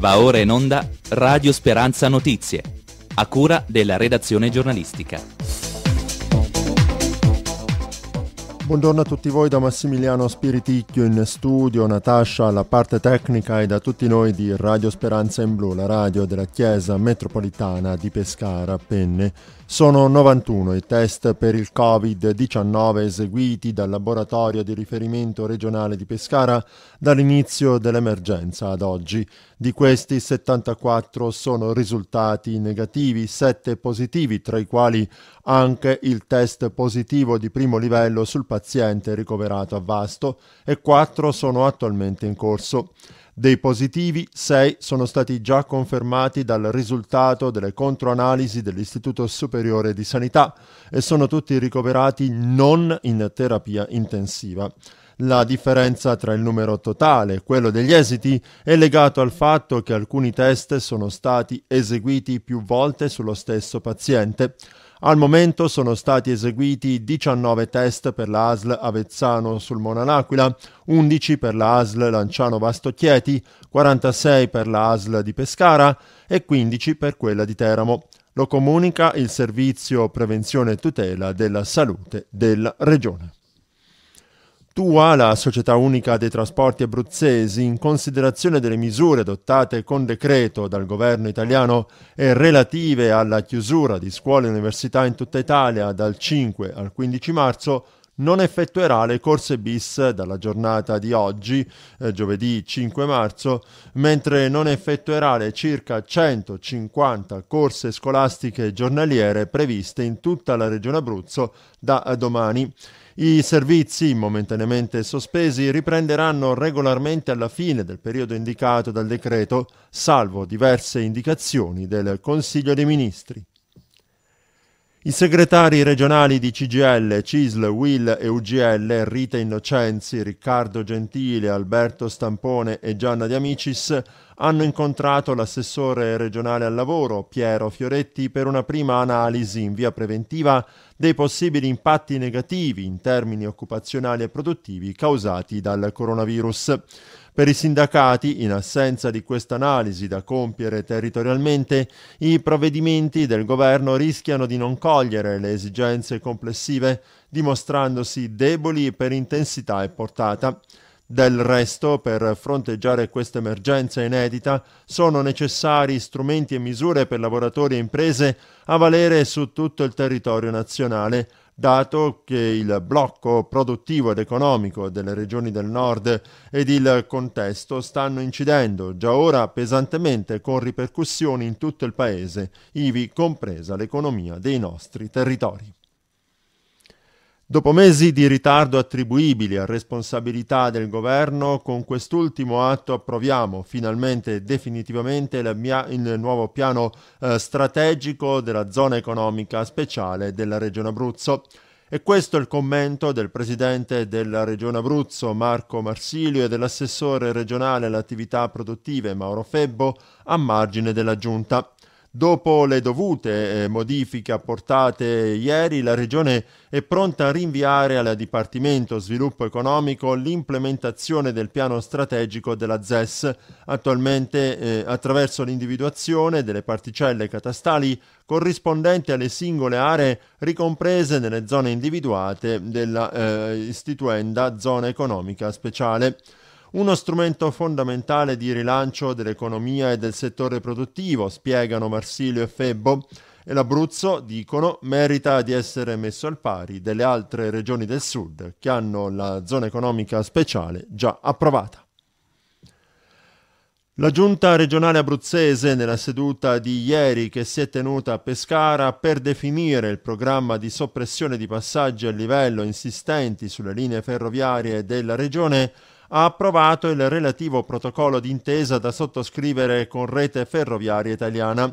Va ora in onda Radio Speranza Notizie, a cura della redazione giornalistica. Buongiorno a tutti voi da Massimiliano Spiriticchio in studio, Natascia alla parte tecnica e da tutti noi di Radio Speranza in Blu, la radio della Chiesa Metropolitana di Pescara, Penne. Sono 91 i test per il Covid-19 eseguiti dal laboratorio di riferimento regionale di Pescara dall'inizio dell'emergenza ad oggi. Di questi 74 sono risultati negativi, 7 positivi, tra i quali anche il test positivo di primo livello sul paziente ricoverato a Vasto e 4 sono attualmente in corso. Dei positivi, 6 sono stati già confermati dal risultato delle controanalisi dell'Istituto Superiore di Sanità e sono tutti ricoverati non in terapia intensiva. La differenza tra il numero totale e quello degli esiti è legato al fatto che alcuni test sono stati eseguiti più volte sullo stesso paziente. Al momento sono stati eseguiti 19 test per la ASL Avezzano sul Monanaquila, 11 per la ASL Lanciano Vastocchieti, 46 per la ASL di Pescara e 15 per quella di Teramo. Lo comunica il Servizio Prevenzione e Tutela della Salute della Regione. Stua, la società unica dei trasporti abruzzesi, in considerazione delle misure adottate con decreto dal governo italiano e relative alla chiusura di scuole e università in tutta Italia dal 5 al 15 marzo, non effettuerà le corse bis dalla giornata di oggi, eh, giovedì 5 marzo, mentre non effettuerà le circa 150 corse scolastiche giornaliere previste in tutta la regione Abruzzo da eh, domani. I servizi, momentaneamente sospesi, riprenderanno regolarmente alla fine del periodo indicato dal decreto, salvo diverse indicazioni del Consiglio dei Ministri. I segretari regionali di CGL, CISL, WIL e UGL, Rita Innocenzi, Riccardo Gentile, Alberto Stampone e Gianna Di Amicis, hanno incontrato l'assessore regionale al lavoro, Piero Fioretti, per una prima analisi in via preventiva dei possibili impatti negativi in termini occupazionali e produttivi causati dal coronavirus. Per i sindacati, in assenza di questa analisi da compiere territorialmente, i provvedimenti del governo rischiano di non cogliere le esigenze complessive, dimostrandosi deboli per intensità e portata. Del resto, per fronteggiare questa emergenza inedita, sono necessari strumenti e misure per lavoratori e imprese a valere su tutto il territorio nazionale, dato che il blocco produttivo ed economico delle regioni del nord ed il contesto stanno incidendo già ora pesantemente con ripercussioni in tutto il paese, ivi compresa l'economia dei nostri territori. Dopo mesi di ritardo attribuibili a responsabilità del governo, con quest'ultimo atto approviamo finalmente e definitivamente mia, il nuovo piano eh, strategico della zona economica speciale della Regione Abruzzo. E questo è il commento del presidente della Regione Abruzzo Marco Marsilio e dell'assessore regionale alle attività produttive Mauro Febbo a margine della giunta. Dopo le dovute eh, modifiche apportate ieri, la Regione è pronta a rinviare al Dipartimento Sviluppo Economico l'implementazione del piano strategico della ZES, attualmente eh, attraverso l'individuazione delle particelle catastali corrispondenti alle singole aree ricomprese nelle zone individuate della eh, istituenda zona economica speciale uno strumento fondamentale di rilancio dell'economia e del settore produttivo, spiegano Marsilio e Febbo, e l'Abruzzo, dicono, merita di essere messo al pari delle altre regioni del sud che hanno la zona economica speciale già approvata. La giunta regionale abruzzese nella seduta di ieri che si è tenuta a Pescara per definire il programma di soppressione di passaggi a livello insistenti sulle linee ferroviarie della regione ha approvato il relativo protocollo d'intesa da sottoscrivere con Rete Ferroviaria Italiana.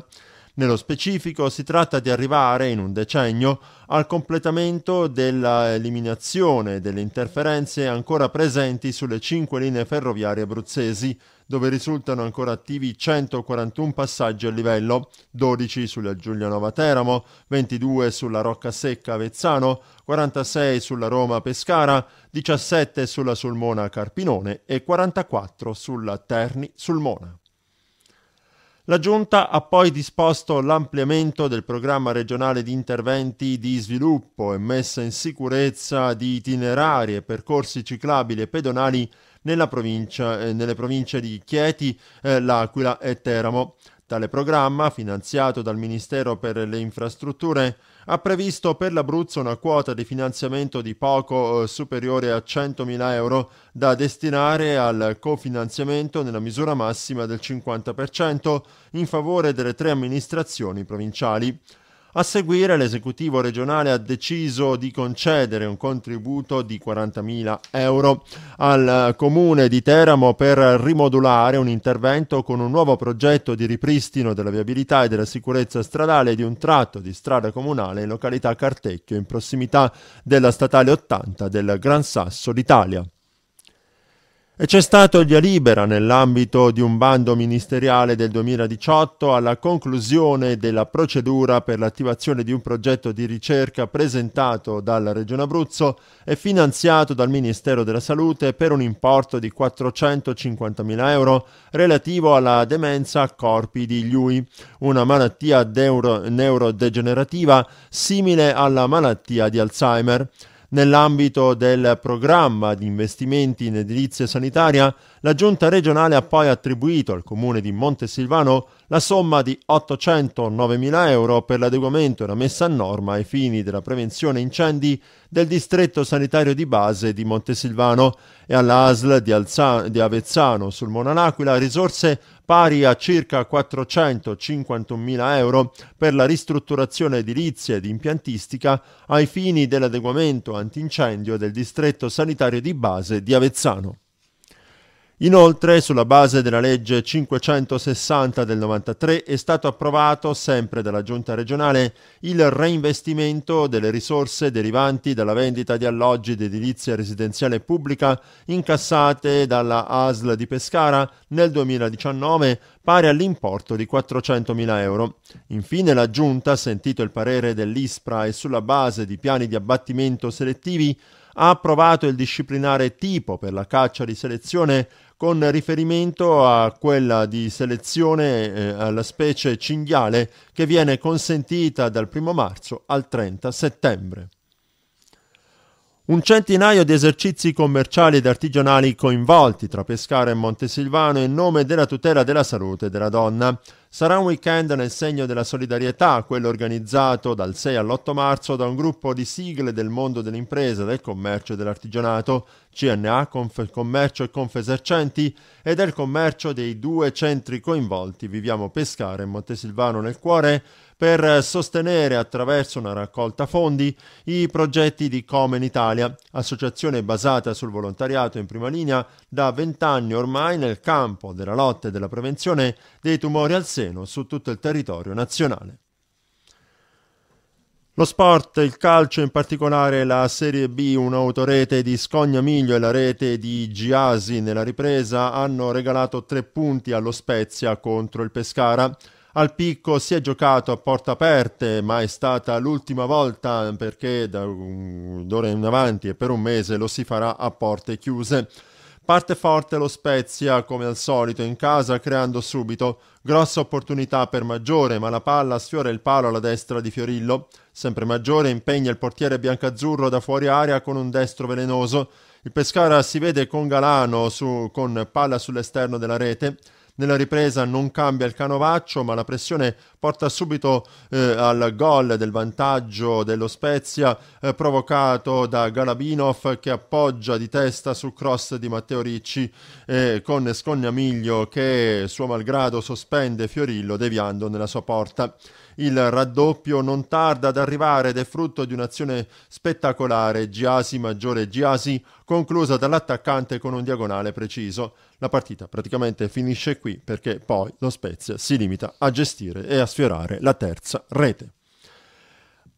Nello specifico si tratta di arrivare in un decennio al completamento dell'eliminazione delle interferenze ancora presenti sulle cinque linee ferroviarie abruzzesi, dove risultano ancora attivi 141 passaggi a livello, 12 sulla Giulianova Teramo, 22 sulla Roccasecca Avezzano, 46 sulla Roma Pescara, 17 sulla Sulmona Carpinone e 44 sulla Terni Sulmona. La Giunta ha poi disposto l'ampliamento del programma regionale di interventi di sviluppo e messa in sicurezza di itinerari e percorsi ciclabili e pedonali provincia, eh, nelle province di Chieti, eh, L'Aquila e Teramo. Tale programma, finanziato dal Ministero per le Infrastrutture, ha previsto per l'Abruzzo una quota di finanziamento di poco eh, superiore a 100.000 euro da destinare al cofinanziamento nella misura massima del 50% in favore delle tre amministrazioni provinciali. A seguire l'esecutivo regionale ha deciso di concedere un contributo di 40.000 euro al comune di Teramo per rimodulare un intervento con un nuovo progetto di ripristino della viabilità e della sicurezza stradale di un tratto di strada comunale in località Cartecchio in prossimità della statale 80 del Gran Sasso d'Italia. E c'è stato il via libera nell'ambito di un bando ministeriale del 2018 alla conclusione della procedura per l'attivazione di un progetto di ricerca presentato dalla Regione Abruzzo e finanziato dal Ministero della Salute per un importo di 450.000 euro relativo alla demenza a corpi di Lui, una malattia neurodegenerativa simile alla malattia di Alzheimer nell'ambito del programma di investimenti in edilizia sanitaria la giunta regionale ha poi attribuito al comune di Montesilvano la somma di 809.000 euro per l'adeguamento e la messa a norma ai fini della prevenzione incendi del distretto sanitario di base di Montesilvano e all'ASL di, Alza- di Avezzano sul Monanaquila risorse pari a circa 451.000 euro per la ristrutturazione edilizia ed impiantistica ai fini dell'adeguamento antincendio del distretto sanitario di base di Avezzano. Inoltre, sulla base della legge 560 del 93, è stato approvato, sempre dalla Giunta regionale, il reinvestimento delle risorse derivanti dalla vendita di alloggi di edilizia residenziale pubblica incassate dalla ASL di Pescara nel 2019, pari all'importo di 400.000 euro. Infine, la Giunta, sentito il parere dell'ISPRA e sulla base di piani di abbattimento selettivi, ha approvato il disciplinare tipo per la caccia di selezione con riferimento a quella di selezione eh, alla specie cinghiale che viene consentita dal 1 marzo al 30 settembre. Un centinaio di esercizi commerciali ed artigianali coinvolti tra Pescara e Montesilvano in nome della tutela della salute della donna. Sarà un weekend nel segno della solidarietà, quello organizzato dal 6 all'8 marzo da un gruppo di sigle del mondo dell'impresa, del commercio e dell'artigianato, CNA, Conf- Commercio e Confesercenti, e del commercio dei due centri coinvolti, Viviamo Pescare e Montesilvano nel cuore, per sostenere attraverso una raccolta fondi i progetti di Comen Italia, associazione basata sul volontariato in prima linea da vent'anni ormai nel campo della lotta e della prevenzione dei tumori al seno seno su tutto il territorio nazionale. Lo sport, il calcio in particolare la Serie B, un'autorete di Scogna Miglio e la rete di Giasi nella ripresa hanno regalato tre punti allo Spezia contro il Pescara. Al picco si è giocato a porta aperte, ma è stata l'ultima volta perché da d'ora in avanti e per un mese lo si farà a porte chiuse. Parte forte lo Spezia, come al solito, in casa creando subito grossa opportunità per Maggiore, ma la palla sfiora il palo alla destra di Fiorillo. Sempre Maggiore impegna il portiere biancazzurro da fuori area con un destro velenoso. Il Pescara si vede con Galano su, con palla sull'esterno della rete. Nella ripresa non cambia il canovaccio, ma la pressione porta subito eh, al gol del vantaggio dello Spezia eh, provocato da Galabinov che appoggia di testa sul cross di Matteo Ricci eh, con Scognamiglio che suo malgrado sospende Fiorillo deviando nella sua porta. Il raddoppio non tarda ad arrivare ed è frutto di un'azione spettacolare Giasi maggiore Giasi conclusa dall'attaccante con un diagonale preciso. La partita praticamente finisce qui perché poi lo Spezia si limita a gestire e a sfiorare la terza rete.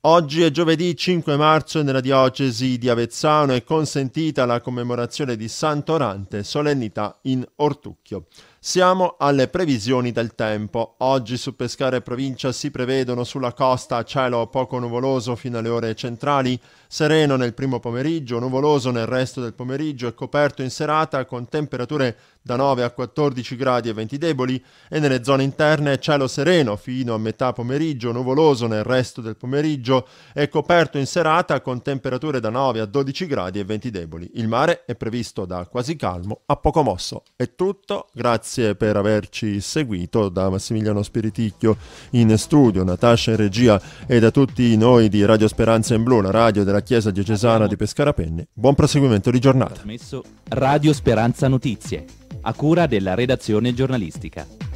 Oggi è giovedì 5 marzo e nella diocesi di Avezzano è consentita la commemorazione di Santorante, solennità in Ortucchio. Siamo alle previsioni del tempo. Oggi su Pescara e provincia si prevedono sulla costa cielo poco nuvoloso fino alle ore centrali, sereno nel primo pomeriggio, nuvoloso nel resto del pomeriggio e coperto in serata con temperature da 9 a 14 gradi e venti deboli e nelle zone interne cielo sereno fino a metà pomeriggio, nuvoloso nel resto del pomeriggio e coperto in serata con temperature da 9 a 12 gradi e venti deboli. Il mare è previsto da quasi calmo a poco mosso. È tutto, grazie grazie per averci seguito da Massimiliano Spiriticchio in studio, Natascia in regia e da tutti noi di Radio Speranza in Blu, la radio della Chiesa Diocesana di Pescara Penne. Buon proseguimento di giornata. Radio Speranza Notizie, a cura della redazione giornalistica.